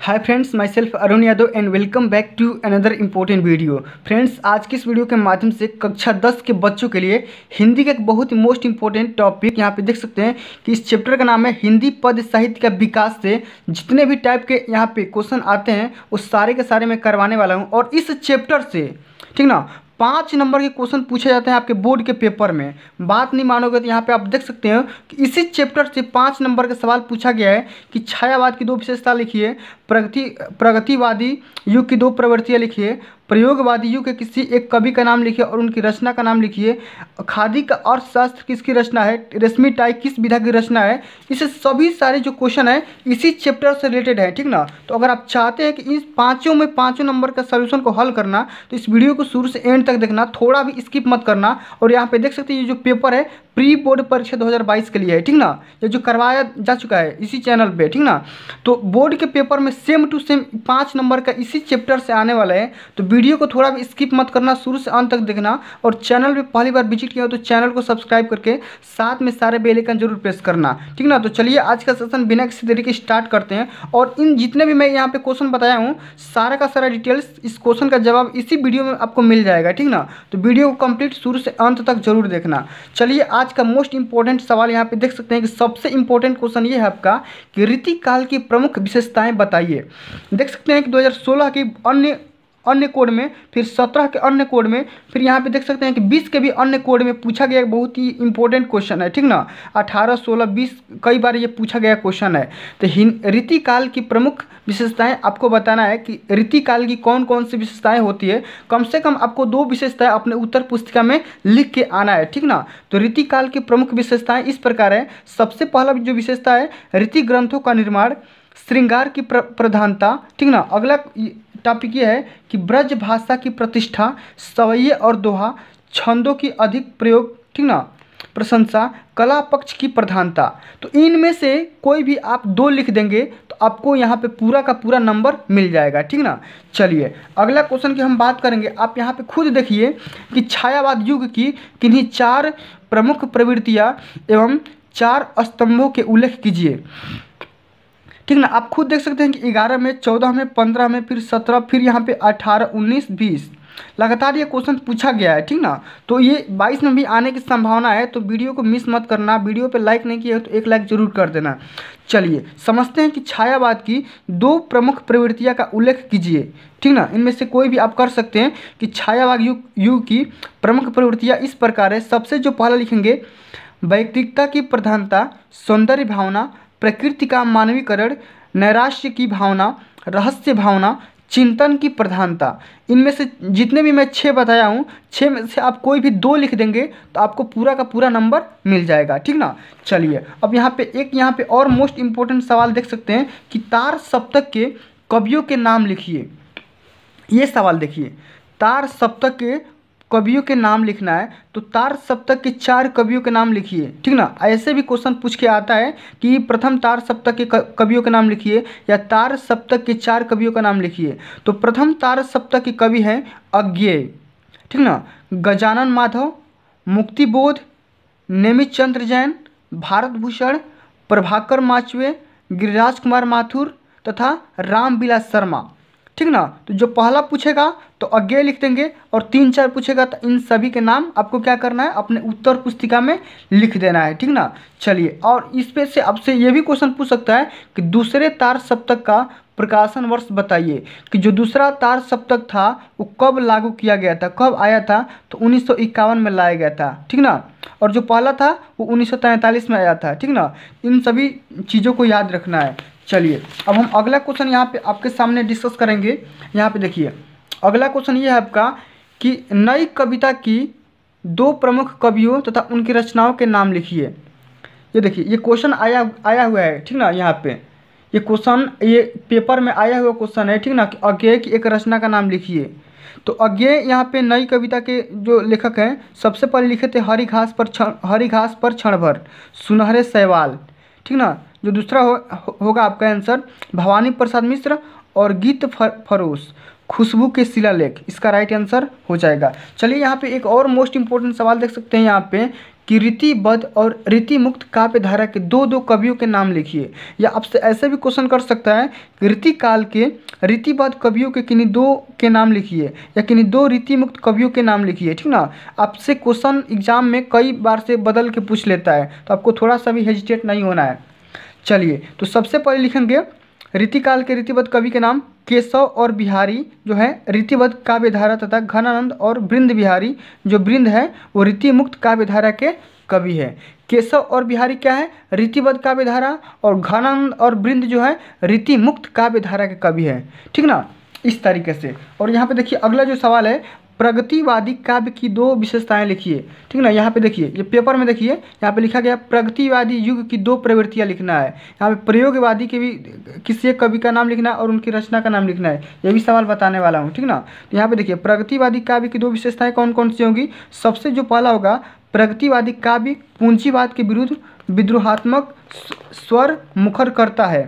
hi friends myself Arun Yadav and welcome back to another important video friends आज के इस video के माध्यम से कक्षा 10 के बच्चों के लिए हिंदी का एक बहुत ही मोस्ट इम्पोर्टेंट टॉपिक यहाँ पे देख सकते हैं कि इस चैप्टर का नाम है हिंदी पद साहित्य का विकास से जितने भी टाइप के यहाँ पे क्वेश्चन आते हैं उस सारे के सारे मैं करवाने वाला हूँ और इस चैप्टर से ठीक ना पाँच नंबर के क्वेश्चन पूछे जाते हैं आपके बोर्ड के पेपर में बात नहीं मानोगे तो यहाँ पे आप देख सकते हो कि इसी चैप्टर से पाँच नंबर का सवाल पूछा गया है कि छायावाद की दो विशेषता लिखिए प्रगति प्रगतिवादी युग की दो प्रवृत्तियाँ लिखिए प्रयोगवादी युग के किसी एक कवि का नाम लिखिए और उनकी रचना का नाम लिखिए खादी का अर्थशास्त्र किसकी रचना है रेशमी टाई किस विधा की रचना है इसे सभी सारे जो क्वेश्चन है इसी चैप्टर से रिलेटेड है ठीक ना तो अगर आप चाहते हैं कि इन पाँचों में पाँचों नंबर का सोल्यूशन को हल करना तो इस वीडियो को शुरू से एंड तक देखना थोड़ा भी स्किप मत करना और यहाँ पे देख सकते हैं ये जो पेपर है प्री बोर्ड परीक्षा 2022 के लिए है ठीक ना ये जो करवाया जा चुका है इसी चैनल पे ठीक ना तो बोर्ड के पेपर में सेम टू सेम पाँच नंबर का इसी चैप्टर से आने वाला है तो वीडियो को थोड़ा भी स्किप मत करना शुरू से अंत तक देखना और चैनल पर पहली बार विजिट किया हो तो चैनल को सब्सक्राइब करके साथ में सारे बेलेकन जरूर प्रेस करना ठीक ना तो चलिए आज का सेशन बिना किसी तरीके स्टार्ट करते हैं और इन जितने भी मैं यहाँ पे क्वेश्चन बताया हूँ सारा का सारा डिटेल्स इस क्वेश्चन का जवाब इसी वीडियो में आपको मिल जाएगा ठीक ना तो वीडियो को कंप्लीट शुरू से अंत तक जरूर देखना चलिए आज का मोस्ट इंपॉर्टेंट सवाल यहाँ पे देख सकते हैं कि सबसे इंपॉर्टेंट क्वेश्चन ये है आपका कि रीतिकाल की प्रमुख विशेषताएं बताइए देख सकते हैं कि 2016 की अन्य अन्य कोड में फिर सत्रह के अन्य कोड में फिर यहाँ पे देख सकते हैं कि बीस के भी अन्य कोड में पूछा गया बहुत ही इंपॉर्टेंट क्वेश्चन है ठीक ना अठारह सोलह बीस कई बार ये पूछा गया क्वेश्चन है तो रीतिकाल की प्रमुख विशेषताएँ आपको बताना है कि रीतिकाल की कौन कौन सी विशेषताएँ होती है कम से कम आपको दो विशेषताएँ अपने उत्तर पुस्तिका में लिख के आना है ठीक ना तो रीतिकाल की प्रमुख विशेषताएँ इस प्रकार है सबसे पहला जो विशेषता है रीति ग्रंथों का निर्माण श्रृंगार की प्र, प्रधानता ठीक ना अगला टॉपिक ये है कि ब्रज भाषा की प्रतिष्ठा सवैये और दोहा छंदों की अधिक प्रयोग ठीक ना प्रशंसा कला पक्ष की प्रधानता तो इनमें से कोई भी आप दो लिख देंगे तो आपको यहाँ पे पूरा का पूरा नंबर मिल जाएगा ठीक ना चलिए अगला क्वेश्चन की हम बात करेंगे आप यहाँ पे खुद देखिए कि छायावाद युग की किन्हीं चार प्रमुख प्रवृत्तियाँ एवं चार स्तंभों के उल्लेख कीजिए ठीक ना आप खुद देख सकते हैं कि ग्यारह में चौदह में पंद्रह में फिर सत्रह फिर यहाँ पे अठारह उन्नीस बीस लगातार ये क्वेश्चन पूछा गया है ठीक ना तो ये 22 में भी आने की संभावना है तो वीडियो को मिस मत करना वीडियो पे लाइक नहीं किया तो एक लाइक जरूर कर देना चलिए समझते हैं कि छायावाद की दो प्रमुख प्रवृत्तियां का उल्लेख कीजिए ठीक ना इनमें से कोई भी आप कर सकते हैं कि छायावाद युग युग की प्रमुख प्रवृत्तियाँ इस प्रकार है सबसे जो पहला लिखेंगे वैयक्तिकता की प्रधानता सौंदर्य भावना प्रकृति का मानवीकरण नैराश्य की भावना रहस्य भावना चिंतन की प्रधानता इनमें से जितने भी मैं छः बताया हूँ छः में से आप कोई भी दो लिख देंगे तो आपको पूरा का पूरा नंबर मिल जाएगा ठीक ना चलिए अब यहाँ पे एक यहाँ पे और मोस्ट इम्पोर्टेंट सवाल देख सकते हैं कि तार सप्तक के कवियों के नाम लिखिए ये सवाल देखिए तार सप्तक के कवियों के नाम लिखना है तो तार सप्तक के चार कवियों के नाम लिखिए ठीक ना ऐसे भी क्वेश्चन पूछ के आता है कि प्रथम तार सप्तक के कवियों के नाम लिखिए या तार सप्तक के चार कवियों का नाम लिखिए तो प्रथम तार सप्तक के कवि हैं अज्ञे ठीक ना गजानन माधव मुक्तिबोध नेमित चंद्र जैन भारत भूषण प्रभाकर माचवे गिरिराज कुमार माथुर तथा रामविलास शर्मा ठीक ना तो जो पहला पूछेगा तो अज्ञे लिख देंगे और तीन चार पूछेगा तो इन सभी के नाम आपको क्या करना है अपने उत्तर पुस्तिका में लिख देना है ठीक ना चलिए और इस पे से आपसे ये भी क्वेश्चन पूछ सकता है कि दूसरे तार सप्तक का प्रकाशन वर्ष बताइए कि जो दूसरा तार सप्तक था वो कब लागू किया गया था कब आया था तो उन्नीस में लाया गया था ठीक ना और जो पहला था वो उन्नीस में आया था ठीक ना इन सभी चीज़ों को याद रखना है चलिए अब हम अगला क्वेश्चन यहाँ पे आपके सामने डिस्कस करेंगे यहाँ पे देखिए अगला क्वेश्चन ये है आपका कि नई कविता की दो प्रमुख कवियों तथा उनकी रचनाओं के नाम लिखिए ये देखिए ये क्वेश्चन आया आया हुआ है ठीक ना यहाँ पे ये क्वेश्चन ये पेपर में आया हुआ क्वेश्चन है ठीक ना कि अज्ञे की एक रचना का नाम लिखिए तो अज्ञे यहाँ पे नई कविता के जो लेखक हैं सबसे पहले लिखे थे हरी घास पर क्षण हरी घास पर क्षण भर सुनहरे सहवाल ठीक ना जो दूसरा हो, हो, होगा आपका आंसर भवानी प्रसाद मिश्र और गीत फर, फरोश खुशबू के शिलालेख इसका राइट आंसर हो जाएगा चलिए यहाँ पे एक और मोस्ट इंपॉर्टेंट सवाल देख सकते हैं यहाँ पे कि रीतिबद्ध और रीतिमुक्त काव्य धारा के दो दो कवियों के नाम लिखिए या आपसे ऐसे भी क्वेश्चन कर सकता है कि रीति काल के रीतिबद्ध कवियों के किन्हीं दो के नाम लिखिए या किन्हीं दो रीतिमुक्त कवियों के नाम लिखिए ठीक ना आपसे क्वेश्चन एग्जाम में कई बार से बदल के पूछ लेता है तो आपको थोड़ा सा भी हेजिटेट नहीं होना है चलिए तो सबसे पहले लिखेंगे रीतिकाल के रीतिवध कवि के नाम केशव और बिहारी जो है रीतिवध काव्यधारा तथा घनानंद और बृंद बिहारी जो बृंद है वो रीतिमुक्त काव्यधारा के कवि है केशव और बिहारी क्या है रीतिवध काव्यधारा और घनानंद और बृंद जो है रीतिमुक्त काव्यधारा के कवि है ठीक ना इस तरीके से और यहाँ पे देखिए अगला जो सवाल है प्रगतिवादी काव्य की दो विशेषताएं लिखिए ठीक ना यहाँ पे देखिए ये पेपर में देखिए यहाँ पे लिखा गया प्रगतिवादी युग की दो प्रवृत्तियाँ लिखना है यहाँ पे प्रयोगवादी के भी किसी एक कवि का नाम लिखना है और उनकी रचना का नाम लिखना है ये भी सवाल बताने वाला हूँ ठीक ना तो यहाँ पे देखिए प्रगतिवादी काव्य की दो विशेषताएँ कौन कौन सी होंगी सबसे जो पहला होगा प्रगतिवादी काव्य पूंजीवाद के विरुद्ध विद्रोहात्मक स्वर मुखर करता है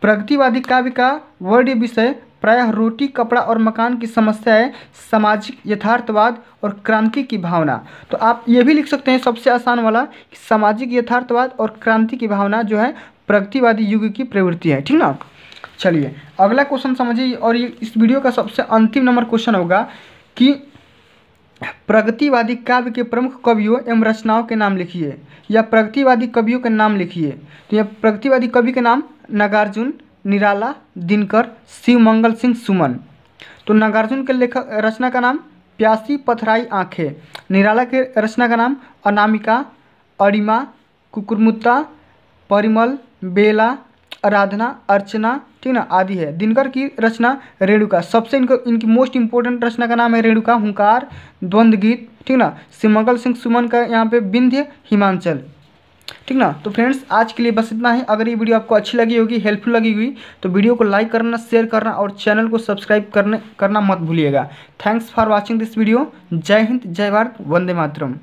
प्रगतिवादी काव्य का वर्ड विषय प्रायः रोटी कपड़ा और मकान की समस्याएं सामाजिक यथार्थवाद और क्रांति की भावना तो आप ये भी लिख सकते हैं सबसे आसान वाला कि सामाजिक यथार्थवाद और क्रांति की भावना जो है प्रगतिवादी युग की प्रवृत्ति है ठीक ना चलिए अगला क्वेश्चन समझिए और ये इस वीडियो का सबसे अंतिम नंबर क्वेश्चन होगा कि प्रगतिवादी काव्य के प्रमुख कवियों एवं रचनाओं के नाम लिखिए या प्रगतिवादी कवियों के नाम लिखिए तो यह प्रगतिवादी कवि के नाम नागार्जुन निराला दिनकर शिव मंगल सिंह सुमन तो नागार्जुन के लेखक रचना का नाम प्यासी पथराई आंखें निराला के रचना का नाम अनामिका अरिमा कुकुरमुत्ता परिमल बेला आराधना अर्चना ठीक ना आदि है दिनकर की रचना रेणुका सबसे इनको इनकी मोस्ट इंपॉर्टेंट रचना का नाम है रेणुका हुंकार द्वंद्व गीत ठीक ना श्री सिंह सुमन का यहाँ पे विंध्य हिमांचल ठीक ना तो फ्रेंड्स आज के लिए बस इतना ही अगर ये वीडियो आपको अच्छी लगी होगी हेल्पफुल लगी हुई तो वीडियो को लाइक करना शेयर करना और चैनल को सब्सक्राइब करने करना मत भूलिएगा thanks for watching this video जय हिंद जय भारत वंदे मातरम